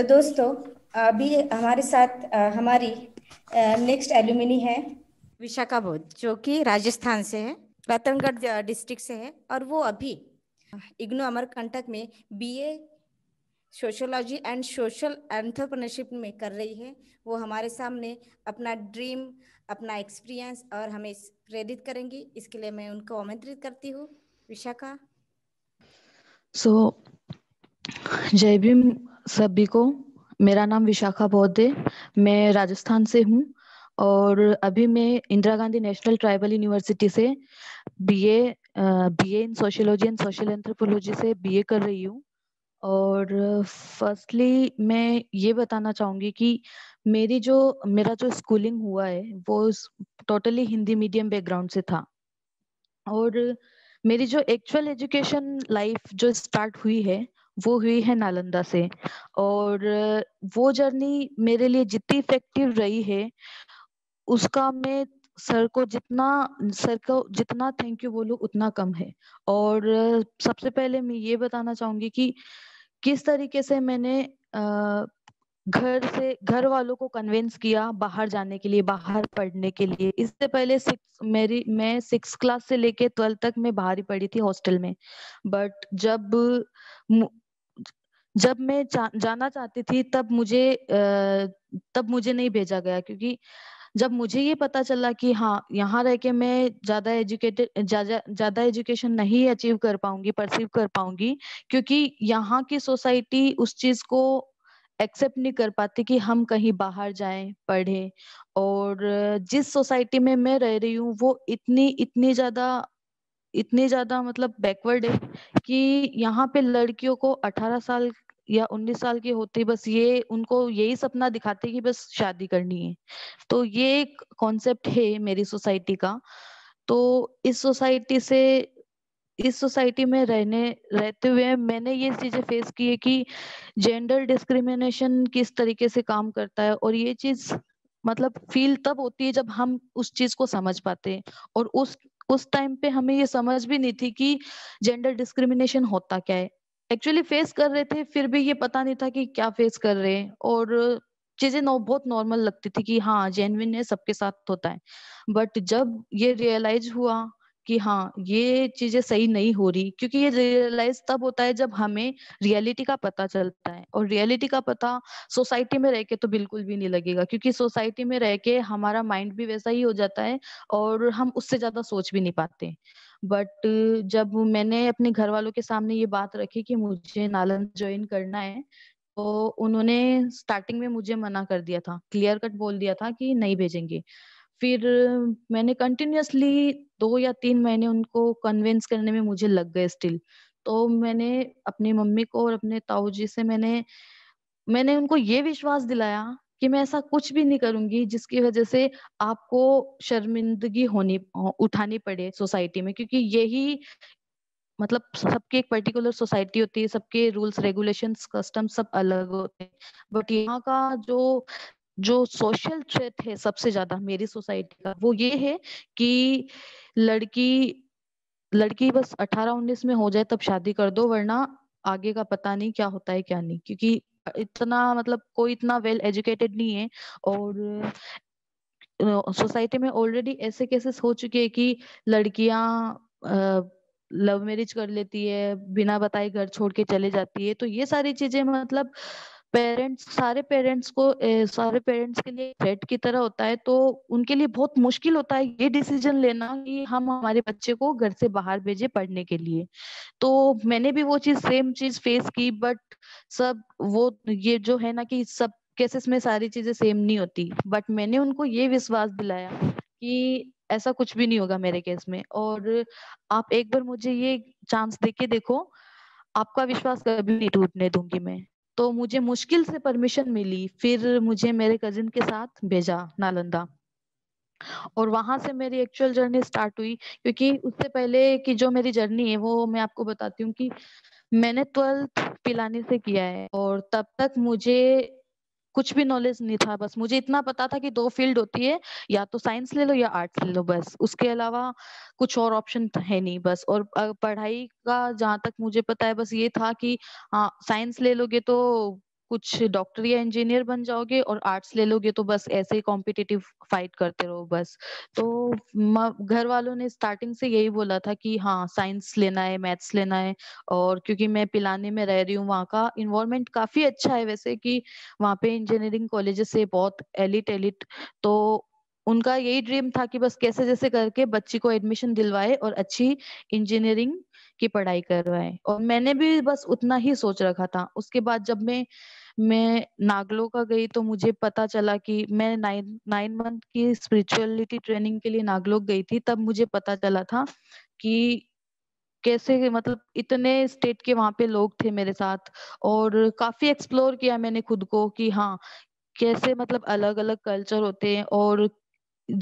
तो दोस्तों अभी हमारे साथ हमारी नेक्स्ट एल्यूमिनी है विशाखा बोध जो कि राजस्थान से है रतनगढ़ डिस्ट्रिक्ट से है और वो अभी इग्नू अमरकंटक में BA sociology and social entrepreneurship में कर रही है वो हमारे सामने अपना ड्रीम अपना एक्सपीरियंस और हमें प्रेरित करेंगी इसके लिए मैं उनको आमंत्रित करती हूँ विशाखा सो so, जय भीम सभी को मेरा नाम विशाखा बौद्धे मैं राजस्थान से हूँ और अभी मैं Indira Gandhi national tribal university से BA BA in sociology and social anthropology से बीए कर रही हूँ और फर्स्टली मैं ये बताना चाहूँगी कि मेरी जो मेरा जो स्कूलिंग हुआ है वो टोटली हिंदी मीडियम बैकग्राउंड से था और मेरी जो एक्चुअल एजुकेशन लाइफ जो स्टार्ट हुई है वो हुई है नालंदा से और वो जर्नी मेरे लिए जितनी इफेक्टिव रही है उसका मैं सर को जितना सर को जितना थैंक यू बोलू उतना कम है और सबसे पहले मैं ये बताना चाहूंगी कि किस तरीके से मैंने घर से घर वालों को कन्विंस किया बाहर जाने के लिए बाहर पढ़ने के लिए इससे पहले सिक्स मेरी मैं सिक्स क्लास से लेके ट्वेल्थ तक मैं बाहर ही पढ़ी थी हॉस्टल में बट जब जब मैं जा, जाना चाहती थी तब मुझे तब मुझे नहीं भेजा गया क्योंकि जब मुझे ये पता चला कि हाँ यहाँ रह के मैं ज्यादा एजुकेटेड ज्यादा एजुकेशन नहीं अचीव कर पाऊंगी परसीव कर पाऊंगी क्योंकि यहाँ की सोसाइटी उस चीज को एक्सेप्ट नहीं कर पाती कि हम कहीं बाहर जाएं पढ़ें और जिस सोसाइटी में मैं रह रही हूँ वो इतनी इतनी ज्यादा इतने ज्यादा मतलब बैकवर्ड है कि यहाँ पे लड़कियों को 18 साल या 19 साल की होती बस ये उनको यही सपना दिखाते कि बस शादी करनी है तो ये एक कॉन्सेप्ट है मेरी सोसाइटी का तो इस सोसाइटी से इस सोसाइटी में रहने रहते हुए मैंने ये चीजें फेस की है कि जेंडर डिस्क्रिमिनेशन किस तरीके से काम करता है और ये चीज मतलब फील तब होती है जब हम उस चीज को समझ पाते हैं और उस उस टाइम पे हमें ये समझ भी नहीं थी कि जेंडर डिस्क्रिमिनेशन होता क्या है एक्चुअली फेस कर रहे थे फिर भी ये पता नहीं था कि क्या फेस कर रहे हैं और चीजें नौ, बहुत नॉर्मल लगती थी कि हाँ जेनविन है सबके साथ होता है बट जब ये रियलाइज हुआ कि हाँ ये चीजें सही नहीं हो रही क्योंकि ये रियलाइज तब होता है जब हमें रियलिटी का पता चलता है और रियलिटी का पता सोसाइटी में रह के तो बिल्कुल भी नहीं लगेगा क्योंकि सोसाइटी में रह के हमारा माइंड भी वैसा ही हो जाता है और हम उससे ज्यादा सोच भी नहीं पाते बट जब मैंने अपने घर वालों के सामने ये बात रखी कि मुझे नालंद ज्वाइन करना है तो उन्होंने स्टार्टिंग में मुझे मना कर दिया था क्लियर कट बोल दिया था कि नहीं भेजेंगे फिर मैंने कंटिन्यूसली दो या तीन महीने उनको कन्विंस करने में मुझे लग गए स्टिल तो मैंने अपनी मम्मी को और अपने ताऊ जी से मैंने मैंने उनको ये विश्वास दिलाया कि मैं ऐसा कुछ भी नहीं करूंगी जिसकी वजह से आपको शर्मिंदगी होनी उठानी पड़े सोसाइटी में क्योंकि यही मतलब सबके एक पर्टिकुलर सोसाइटी होती है सबके रूल्स रेगुलेशंस कस्टम सब अलग होते हैं बट यहाँ का जो जो सोशल थ्रेट है सबसे ज्यादा मेरी सोसाइटी का वो ये है कि लड़की लड़की बस अठारह उन्नीस में हो जाए तब शादी कर दो वरना आगे का पता नहीं क्या होता है क्या नहीं क्योंकि इतना मतलब कोई इतना वेल एजुकेटेड नहीं है और सोसाइटी में ऑलरेडी ऐसे केसेस हो चुके हैं कि लड़कियां लव मैरिज कर लेती है बिना बताए घर छोड़ के चले जाती है तो ये सारी चीजें मतलब पेरेंट्स सारे पेरेंट्स को सारे पेरेंट्स के लिए थ्रेट की तरह होता है तो उनके लिए बहुत मुश्किल होता है ये डिसीजन लेना कि हम हमारे बच्चे को घर से बाहर भेजे पढ़ने के लिए तो मैंने भी वो चीज सेम चीज फेस की बट सब वो ये जो है ना कि सब केसेस में सारी चीजें सेम नहीं होती बट मैंने उनको ये विश्वास दिलाया कि ऐसा कुछ भी नहीं होगा मेरे केस में और आप एक बार मुझे ये चांस देके देखो आपका विश्वास कभी नहीं टूटने दूंगी मैं तो मुझे मुश्किल से परमिशन मिली फिर मुझे मेरे कजिन के साथ भेजा नालंदा और वहां से मेरी एक्चुअल जर्नी स्टार्ट हुई क्योंकि उससे पहले की जो मेरी जर्नी है वो मैं आपको बताती हूँ कि मैंने ट्वेल्थ पिलानी से किया है और तब तक मुझे कुछ भी नॉलेज नहीं था बस मुझे इतना पता था कि दो फील्ड होती है या तो साइंस ले लो या आर्ट्स ले लो बस उसके अलावा कुछ और ऑप्शन है नहीं बस और पढ़ाई का जहां तक मुझे पता है बस ये था कि हाँ साइंस ले लोगे तो कुछ डॉक्टर या इंजीनियर बन जाओगे और आर्ट्स ले लोगे तो बस ऐसे ही कॉम्पिटिटिव फाइट करते रहो बस तो घर वालों ने स्टार्टिंग से यही बोला था कि हाँ साइंस लेना है मैथ्स लेना है और क्योंकि मैं पिलाने में रह रही हूँ वहाँ का इन्वायरमेंट काफी अच्छा है वैसे कि वहाँ पे इंजीनियरिंग कॉलेजेस से बहुत एलिट एलिट तो उनका यही ड्रीम था कि बस कैसे जैसे करके बच्ची को एडमिशन दिलवाए और अच्छी इंजीनियरिंग की पढ़ाई करवाएं और मैंने भी बस उतना ही सोच रखा था उसके बाद जब मैं मैं नागलो का गई तो मुझे पता चला कि मैं नाइन नाइन मंथ की स्पिरिचुअलिटी ट्रेनिंग के लिए नागलोक गई थी तब मुझे पता चला था कि कैसे मतलब इतने स्टेट के वहां पे लोग थे मेरे साथ और काफी एक्सप्लोर किया मैंने खुद को कि हाँ कैसे मतलब अलग अलग कल्चर होते हैं और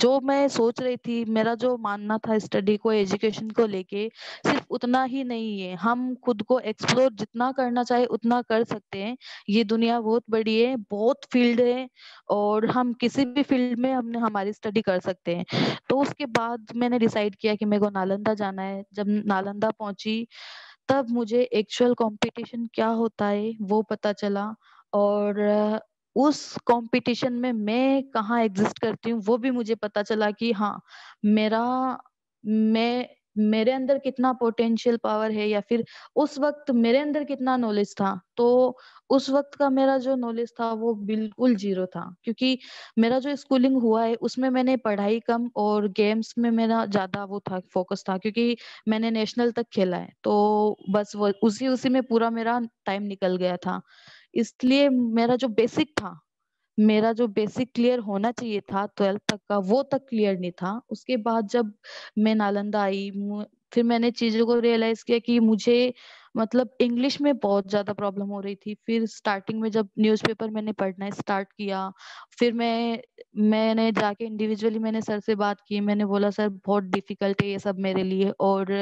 जो मैं सोच रही थी मेरा जो मानना था स्टडी को एजुकेशन को लेके सिर्फ उतना ही नहीं है हम खुद को एक्सप्लोर जितना करना चाहे उतना कर सकते हैं ये दुनिया बहुत बड़ी है बहुत फील्ड है और हम किसी भी फील्ड में हमने हमारी स्टडी कर सकते हैं तो उसके बाद मैंने डिसाइड किया कि मेरे को नालंदा जाना है जब नालंदा पहुंची तब मुझे एक्चुअल कंपटीशन क्या होता है वो पता चला और उस कंपटीशन में मैं कहाँ एग्जिस्ट करती हूँ वो भी मुझे पता चला कि हाँ मेरा मैं मेरे अंदर कितना पोटेंशियल पावर है या फिर उस वक्त मेरे अंदर कितना नॉलेज था तो उस वक्त का मेरा जो नॉलेज था वो बिल्कुल जीरो था क्योंकि मेरा जो स्कूलिंग हुआ है उसमें मैंने पढ़ाई कम और गेम्स में मेरा ज्यादा वो था फोकस था क्योंकि मैंने नेशनल तक खेला है तो बस वो उसी उसी में पूरा मेरा टाइम निकल गया था इसलिए मेरा जो बेसिक था मेरा जो बेसिक क्लियर होना चाहिए था ट्वेल्थ तक का वो तक क्लियर नहीं था उसके बाद जब मैं नालंदा आई फिर मैंने चीजों को रियलाइज किया कि मुझे मतलब इंग्लिश में बहुत ज्यादा प्रॉब्लम हो रही थी फिर स्टार्टिंग में जब न्यूज़पेपर मैंने पढ़ना स्टार्ट किया फिर मैं मैंने जाके इंडिविजुअली मैंने सर से बात की मैंने बोला सर बहुत डिफिकल्ट है ये सब मेरे लिए और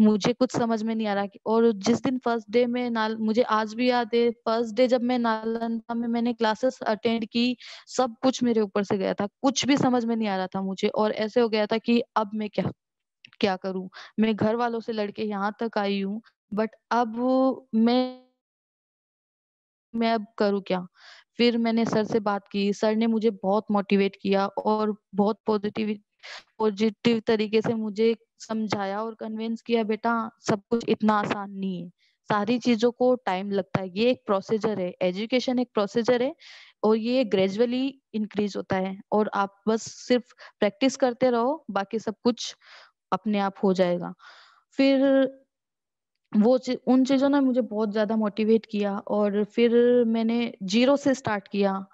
मुझे कुछ समझ में नहीं आ रहा और जिस दिन फर्स्ट डे में नाल मुझे आज भी याद है फर्स्ट डे जब मैं नालंदा में मैंने क्लासेस अटेंड की सब कुछ मेरे ऊपर से गया था कुछ भी समझ में नहीं आ रहा था मुझे और ऐसे हो गया था कि अब मैं क्या क्या करूं मैं घर वालों से लड़के यहाँ तक आई हूँ बट अब मैं मैं अब करूँ क्या फिर मैंने सर से बात की सर ने मुझे बहुत मोटिवेट किया और बहुत पॉजिटिव पॉजिटिव तरीके से मुझे समझाया और कन्विंस किया बेटा सब कुछ इतना आसान नहीं है सारी चीजों को टाइम लगता है ये एक प्रोसीजर है एजुकेशन एक प्रोसीजर है और ये ग्रेजुअली इंक्रीज होता है और आप बस सिर्फ प्रैक्टिस करते रहो बाकी सब कुछ अपने आप हो जाएगा फिर वो उन चीजों ने मुझे बहुत ज्यादा मोटिवेट किया और फिर मैंने जीरो से स्टार्ट किया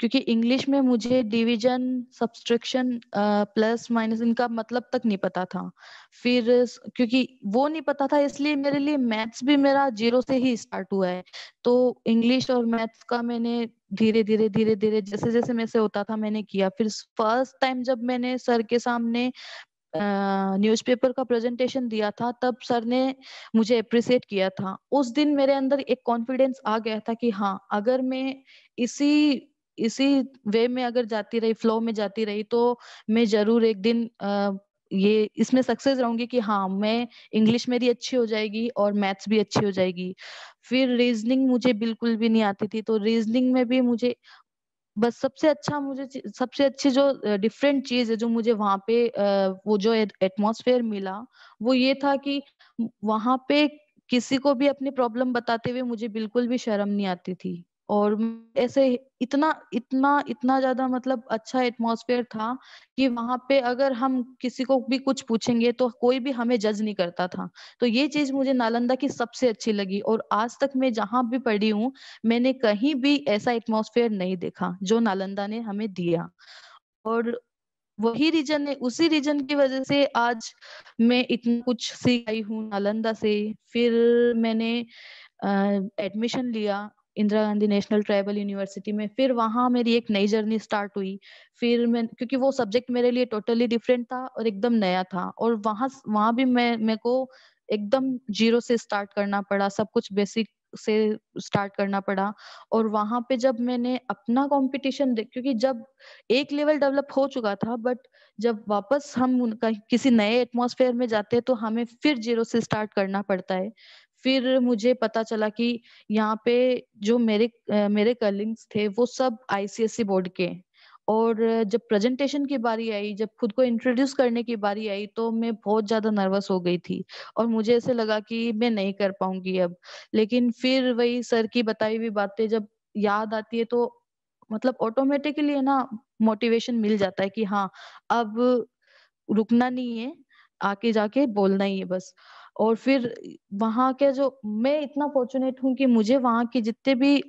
क्योंकि इंग्लिश में मुझे डिवीजन सब्सट्रक्शन प्लस माइनस इनका मतलब तक नहीं पता था फिर क्योंकि वो नहीं पता था इसलिए मेरे लिए मैथ्स भी मेरा जीरो से ही स्टार्ट हुआ है तो इंग्लिश और मैथ्स का मैंने धीरे धीरे धीरे धीरे जैसे जैसे मैं से होता था मैंने किया फिर फर्स्ट टाइम जब मैंने सर के सामने न्यूज़पेपर का प्रेजेंटेशन दिया था तब सर ने मुझे अप्रिसिएट किया था उस दिन मेरे अंदर एक कॉन्फिडेंस आ गया था कि हाँ अगर मैं इसी इसी वे में अगर जाती रही फ्लो में जाती रही तो मैं जरूर एक दिन आ, ये इसमें सक्सेस रहूंगी कि हाँ मैं इंग्लिश मेरी अच्छी हो जाएगी और मैथ्स भी अच्छी हो जाएगी फिर रीजनिंग मुझे बिल्कुल भी नहीं आती थी तो रीजनिंग में भी मुझे बस सबसे अच्छा मुझे सबसे अच्छी जो डिफरेंट चीज है जो मुझे वहां पे वो जो एटमोसफेयर मिला वो ये था कि वहां पे किसी को भी अपनी प्रॉब्लम बताते हुए मुझे बिल्कुल भी शर्म नहीं आती थी और ऐसे इतना इतना इतना ज्यादा मतलब अच्छा एटमोसफेयर था कि वहां पे अगर हम किसी को भी कुछ पूछेंगे तो कोई भी हमें जज नहीं करता था तो ये चीज मुझे नालंदा की सबसे अच्छी लगी और आज तक मैं जहां भी पढ़ी हूँ मैंने कहीं भी ऐसा एटमोसफेयर नहीं देखा जो नालंदा ने हमें दिया और वही रीजन है उसी रीजन की वजह से आज मैं इतना कुछ सीख आई हूँ नालंदा से फिर मैंने एडमिशन लिया Indira Gandhi national tribal university में फिर वहाँ मेरी एक नई जर्नी स्टार्ट हुई फिर मैं क्योंकि वो सब्जेक्ट मेरे लिए टोटली डिफरेंट था और एकदम नया था और वहाँ वहाँ भी मैं मेरे को एकदम जीरो से स्टार्ट करना पड़ा सब कुछ बेसिक से स्टार्ट करना पड़ा और वहां पे जब मैंने अपना कंपटीशन देख क्योंकि जब एक लेवल डेवलप हो चुका था बट जब वापस हम उनका किसी नए एटमॉस्फेयर में जाते हैं तो हमें फिर जीरो से स्टार्ट करना पड़ता है फिर मुझे पता चला कि यहाँ पे जो मेरे मेरे कलिंग्स थे वो सब आईसीएससी बोर्ड e के और जब प्रेजेंटेशन की बारी आई जब खुद को इंट्रोड्यूस करने की बारी आई तो मैं बहुत ज्यादा नर्वस हो गई थी और मुझे ऐसे लगा कि मैं नहीं कर पाऊंगी अब लेकिन फिर वही सर की बताई हुई बातें जब याद आती है तो मतलब ऑटोमेटिकली है ना मोटिवेशन मिल जाता है कि हाँ अब रुकना नहीं है आके जाके बोलना ही है बस और फिर वहां के जो मैं इतना फॉर्चुनेट हूँ कि मुझे वहां के जितने भी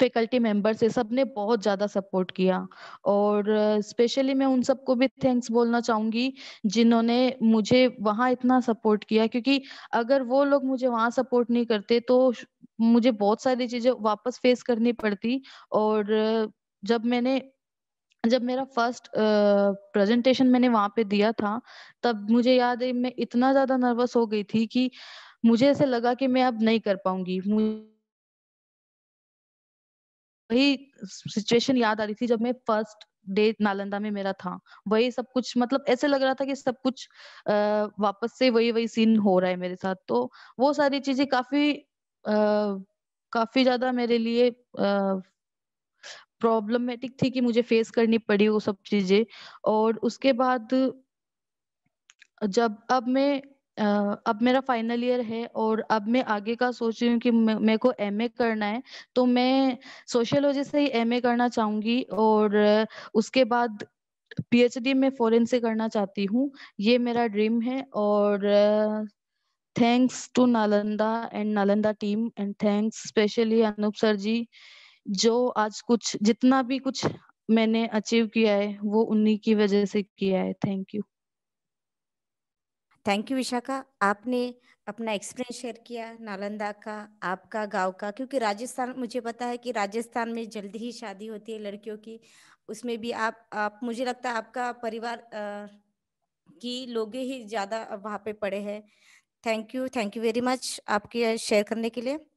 फैकल्टी मेंबर्स है सबने बहुत ज्यादा सपोर्ट किया और स्पेशली मैं उन सबको भी थैंक्स बोलना चाहूंगी जिन्होंने मुझे वहां इतना सपोर्ट किया क्योंकि अगर वो लोग मुझे वहां सपोर्ट नहीं करते तो मुझे बहुत सारी चीजें वापस फेस करनी पड़ती और जब मैंने जब मेरा फर्स्ट प्रेजेंटेशन मैंने वहां पे दिया था तब मुझे याद है मैं इतना ज्यादा नर्वस हो गई थी कि मुझे ऐसे लगा कि मैं अब नहीं कर पाऊंगी वही सिचुएशन याद आ रही थी जब मैं फर्स्ट डे नालंदा में मेरा था वही सब कुछ मतलब ऐसे लग रहा था कि सब कुछ आ, वापस से वही वही सीन हो रहा है मेरे साथ तो वो सारी चीजें काफी आ, काफी ज्यादा मेरे लिए आ, प्रॉब्लमेटिक थी कि मुझे फेस करनी पड़ी वो सब चीजें और उसके बाद जब अब मैं अब मेरा फाइनल ईयर है और अब मैं आगे का सोच रही हूँ कि मेरे को एमए करना है तो मैं सोशियोलॉजी से ही एमए करना चाहूंगी और उसके बाद पीएचडी में फॉरेन से करना चाहती हूँ ये मेरा ड्रीम है और thanks to Nalanda and Nalanda team and thanks specially Anoop sir ji जो आज कुछ जितना भी कुछ मैंने अचीव किया है वो उन्हीं की वजह से किया है thank you thank you Vishakha आपने अपना एक्सपीरियंस शेयर किया नालंदा का आपका गांव का क्योंकि राजस्थान मुझे पता है कि राजस्थान में जल्दी ही शादी होती है लड़कियों की उसमें भी आप आप मुझे लगता है आपका परिवार की लोग ही ज़्यादा वहाँ पे पड़े हैं thank you thank you very much आपके शेयर करने के लिए